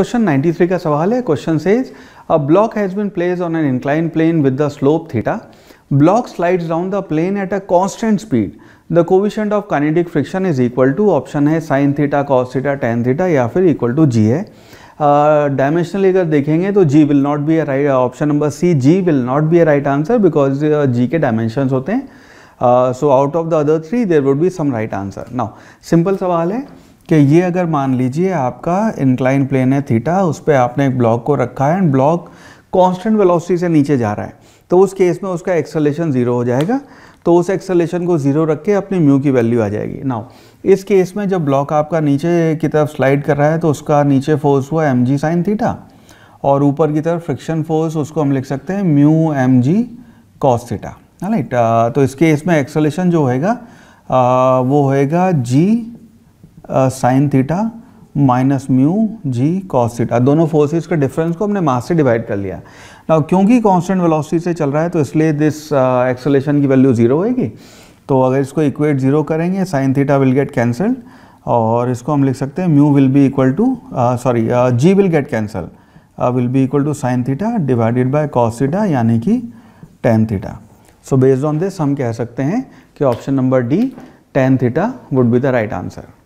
question 93 का सवाल है question says a block has been place on an incline plane with the slope theta block slides down the plane at a constant speed the coefficient of kinetic friction is equal to option है sine theta cos theta tan theta या फिर equal to जी है dimensionally uh, अगर देखेंगे तो g will not be a right option number C g will not be a right answer because g के dimension होते हैं so out of the other three there would be some right answer now simple सवाल है कि ये अगर मान लीजिए आपका इंक्लाइन प्लेन है थीटा उस पर आपने एक ब्लॉक को रखा है एंड ब्लॉक कांस्टेंट वेलोसिटी से नीचे जा रहा है तो उस केस में उसका एक्सलेशन ज़ीरो हो जाएगा तो उस एक्सलेशन को ज़ीरो रख के अपनी म्यू की वैल्यू आ जाएगी नाउ इस केस में जब ब्लॉक आपका नीचे की तरफ स्लाइड कर रहा है तो उसका नीचे फोर्स हुआ एम जी साइन थीटा और ऊपर की तरफ फ्रिक्शन फोर्स उसको हम लिख सकते हैं mu m g cos theta right तो इस केस में एक्सलेशन जो होएगा uh, वो होएगा g sine theta minus mu g cos theta दोनों फोर्सेस के डिफरेंस को हमने मास से डिवाइड कर लिया ना क्योंकि कांस्टेंट वेलोसिटी से चल रहा है तो इसलिए दिस एक्सेलेशन की वैल्यू ज़ीरो होएगी तो अगर इसको इक्वेट ज़ीरो करेंगे sine theta will get cancel और इसको हम लिख सकते हैं mu will be equal to sorry g will get cancel will be equal to sine theta divided by cos theta यानी कि tan theta so based on this हम कह सकते हैं कि option number D tan theta would be the right answer